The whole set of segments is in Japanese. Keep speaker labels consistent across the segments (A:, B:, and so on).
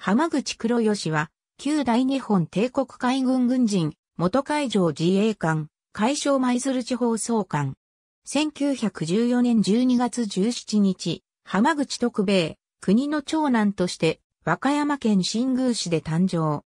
A: 浜口黒吉は、旧大日本帝国海軍軍人、元海上自衛官、海将舞鶴地方総監。1914年12月17日、浜口徳兵衛、国の長男として、和歌山県新宮市で誕生。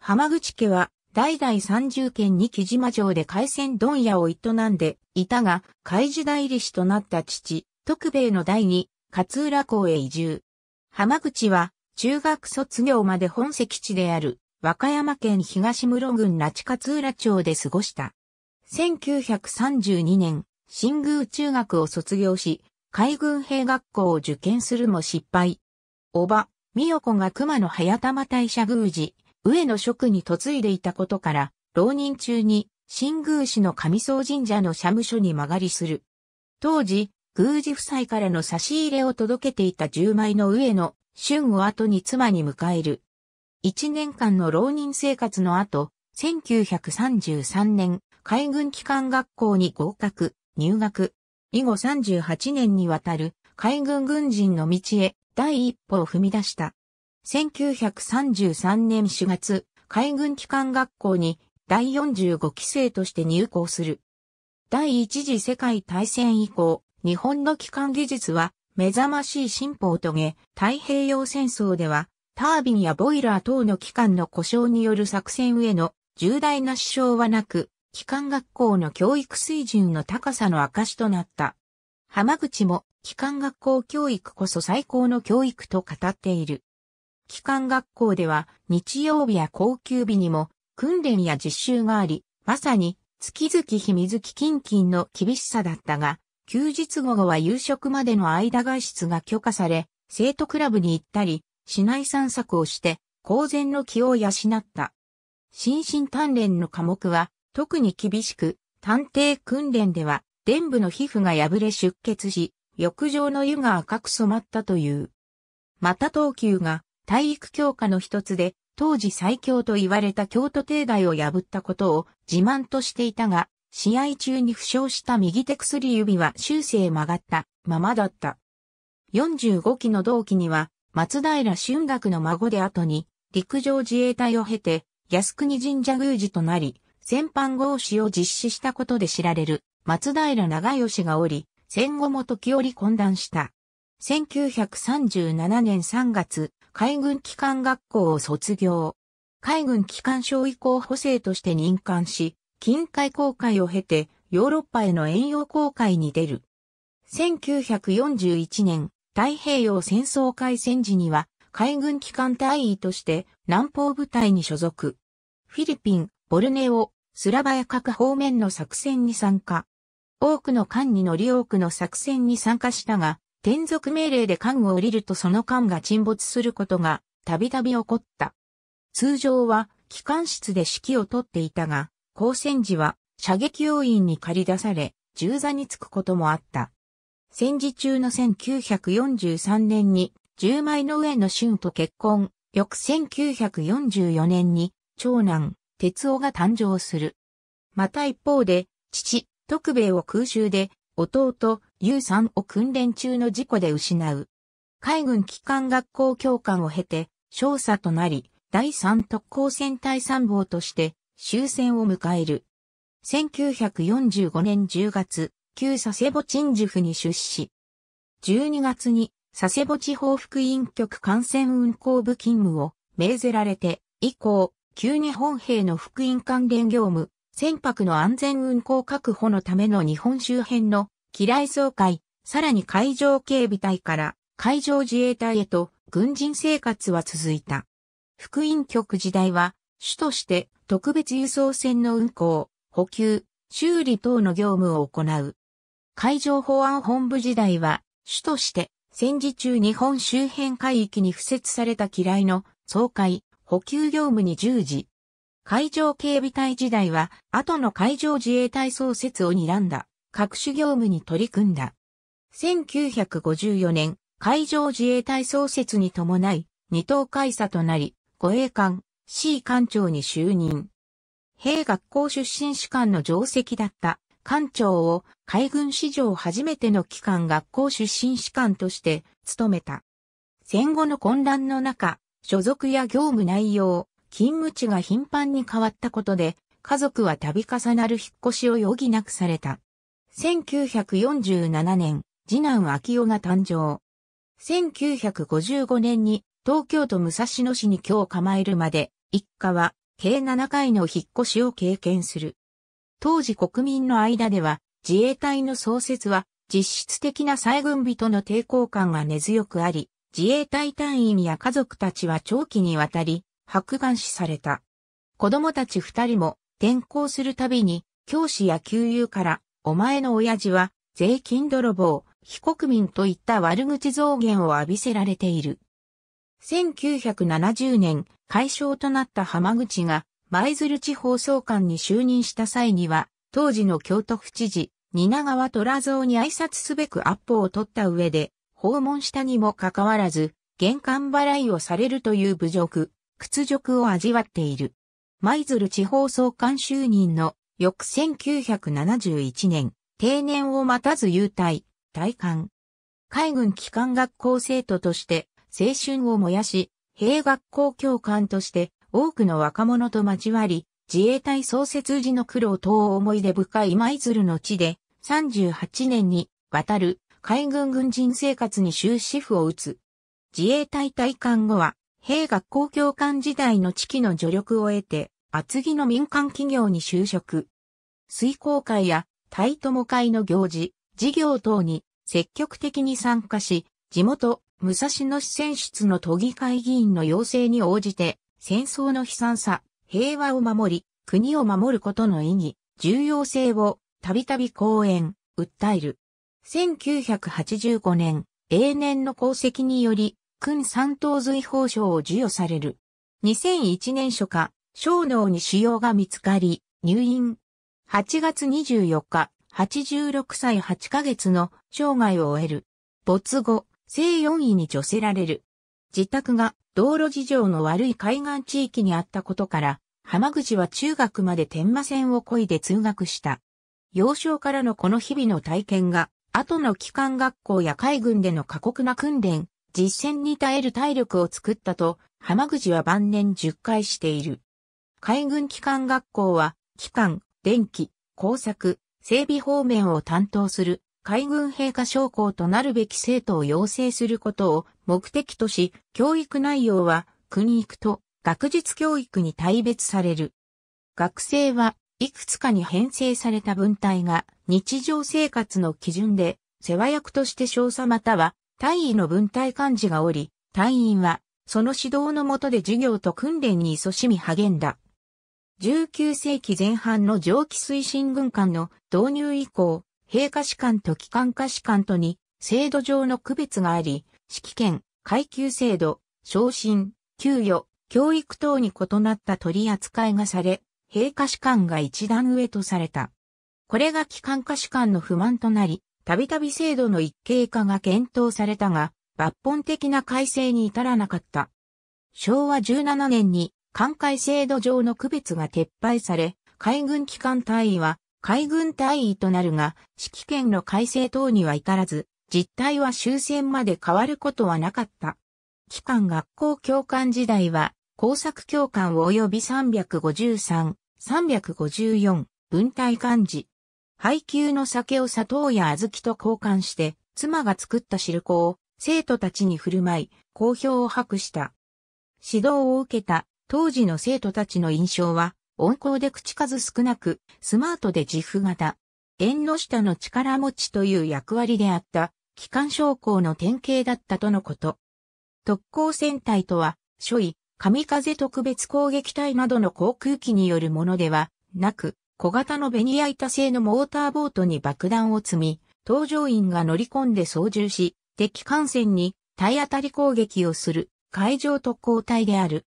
A: 浜口家は、代々三十県に木島城で海鮮問屋を営んでいたが、海事代理士となった父、徳兵衛の代に、勝浦港へ移住。浜口は、中学卒業まで本籍地である和歌山県東室郡那智勝浦町で過ごした。1932年、新宮中学を卒業し、海軍兵学校を受験するも失敗。おば、美代子が熊野早玉大社宮司、上野職に嫁いでいたことから、浪人中に新宮市の上総神社の社務所に曲がりする。当時、宮司夫妻からの差し入れを届けていた10枚の上野春を後に妻に迎える。一年間の浪人生活の後、1933年、海軍機関学校に合格、入学。以後38年にわたる海軍軍人の道へ第一歩を踏み出した。1933年4月、海軍機関学校に第45期生として入校する。第一次世界大戦以降、日本の機関技術は目覚ましい進歩を遂げ、太平洋戦争では、タービンやボイラー等の機関の故障による作戦への重大な支障はなく、機関学校の教育水準の高さの証となった。浜口も、機関学校教育こそ最高の教育と語っている。機関学校では、日曜日や高級日にも、訓練や実習があり、まさに、月々日水月近々の厳しさだったが、休日午後は夕食までの間外出が許可され、生徒クラブに行ったり、市内散策をして、公然の気を養った。心身鍛錬の科目は、特に厳しく、探偵訓練では、伝部の皮膚が破れ出血し、浴場の湯が赤く染まったという。また東急が体育教科の一つで、当時最強と言われた京都帝大を破ったことを自慢としていたが、試合中に負傷した右手薬指は終生曲がったままだった。45期の同期には、松平春学の孫で後に、陸上自衛隊を経て、靖国神社宮司となり、戦犯合祀を実施したことで知られる、松平長吉がおり、戦後も時折混乱した。1937年3月、海軍機関学校を卒業。海軍機関省以降補正として任官し、近海航海を経て、ヨーロッパへの遠洋航海に出る。1941年、太平洋戦争開戦時には、海軍機関隊員として南方部隊に所属。フィリピン、ボルネオ、スラバヤ各方面の作戦に参加。多くの艦に乗り多くの作戦に参加したが、転属命令で艦を降りるとその艦が沈没することがたびたび起こった。通常は機関室で指揮をとっていたが、交戦時は射撃要員に駆り出され、銃座につくこともあった。戦時中の1943年に、十枚の上の春と結婚、翌1944年に、長男、哲夫が誕生する。また一方で、父、徳兵衛を空襲で、弟、優さんを訓練中の事故で失う。海軍機関学校教官を経て、少佐となり、第三特攻戦隊参謀として、終戦を迎える。1945年10月、旧佐世保鎮守府に出資。12月に佐世保地方福音局幹線運行部勤務を命ぜられて、以降、旧日本兵の福音関連業務、船舶の安全運行確保のための日本周辺の機雷総会、さらに海上警備隊から海上自衛隊へと軍人生活は続いた。福音局時代は主として特別輸送船の運航、補給、修理等の業務を行う。海上保安本部時代は、主として戦時中日本周辺海域に付設された機雷の総海、補給業務に従事。海上警備隊時代は、後の海上自衛隊創設を睨んだ、各種業務に取り組んだ。1954年、海上自衛隊創設に伴い、二等海佐となり、護衛艦、C 館長に就任。兵学校出身士官の定席だった艦長を海軍史上初めての機関学校出身士官として務めた。戦後の混乱の中、所属や業務内容、勤務地が頻繁に変わったことで、家族は度重なる引っ越しを余儀なくされた。1947年、次男秋夫が誕生。1955年に東京都武蔵野市に今日構えるまで一家は計7回の引っ越しを経験する。当時国民の間では自衛隊の創設は実質的な再軍備との抵抗感が根強くあり、自衛隊隊員や家族たちは長期にわたり白眼視された。子供たち二人も転校するたびに教師や旧友からお前の親父は税金泥棒、非国民といった悪口増言を浴びせられている。1970年、解消となった浜口が、舞鶴地方総監に就任した際には、当時の京都府知事、蜷川虎蔵に挨拶すべくアッポを取った上で、訪問したにもかかわらず、玄関払いをされるという侮辱、屈辱を味わっている。舞鶴地方総監就任の翌1971年、定年を待たず優待、退官。海軍機関学校生徒として青春を燃やし、兵学校教官として多くの若者と交わり、自衛隊創設時の苦労等思い出深い舞鶴の地で、38年に渡る海軍軍人生活に終止符を打つ。自衛隊退官後は、兵学校教官時代の地期の助力を得て、厚木の民間企業に就職。水耕会やタイ友会の行事、事業等に積極的に参加し、地元武蔵野市選出の都議会議員の要請に応じて、戦争の悲惨さ、平和を守り、国を守ることの意義、重要性を、たびたび講演、訴える。1985年、永年の功績により、君三等随法賞を授与される。2001年初夏、小脳に腫瘍が見つかり、入院。8月24日、86歳8ヶ月の生涯を終える。没後、正4位に除せられる。自宅が道路事情の悪い海岸地域にあったことから、浜口は中学まで天馬線を漕いで通学した。幼少からのこの日々の体験が、後の機関学校や海軍での過酷な訓練、実践に耐える体力を作ったと、浜口は晩年10回している。海軍機関学校は、機関、電気、工作、整備方面を担当する海軍兵科将校となるべき生徒を養成することを目的とし、教育内容は国育と学術教育に大別される。学生はいくつかに編成された文体が日常生活の基準で世話役として少佐または大尉の文体幹事がおり、隊員はその指導の下で授業と訓練に勤しみ励んだ。19世紀前半の蒸気推進軍艦の導入以降、陛下士官と機関下士官とに制度上の区別があり、指揮権、階級制度、昇進、給与、教育等に異なった取り扱いがされ、陛下士官が一段上とされた。これが機関下士官の不満となり、たびたび制度の一景化が検討されたが、抜本的な改正に至らなかった。昭和17年に、艦海制度上の区別が撤廃され、海軍機関隊員は海軍大尉となるが、指揮権の改正等には至らず、実態は終戦まで変わることはなかった。機関学校教官時代は、工作教官及び353、354、文体漢字。配給の酒を砂糖や小豆と交換して、妻が作った汁粉を生徒たちに振る舞い、好評を博した。指導を受けた当時の生徒たちの印象は、温厚で口数少なく、スマートで自負型。縁の下の力持ちという役割であった、機関将校の典型だったとのこと。特攻戦隊とは、諸位、神風特別攻撃隊などの航空機によるものではなく、小型のベニヤ板製のモーターボートに爆弾を積み、搭乗員が乗り込んで操縦し、敵艦船に体当たり攻撃をする海上特攻隊である。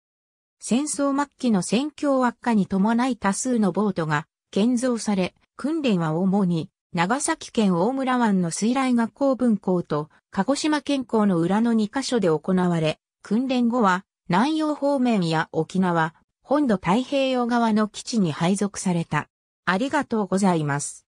A: 戦争末期の戦況悪化に伴い多数のボートが建造され、訓練は主に長崎県大村湾の水雷学校分校と鹿児島県校の裏の2カ所で行われ、訓練後は南洋方面や沖縄、本土太平洋側の基地に配属された。ありがとうございます。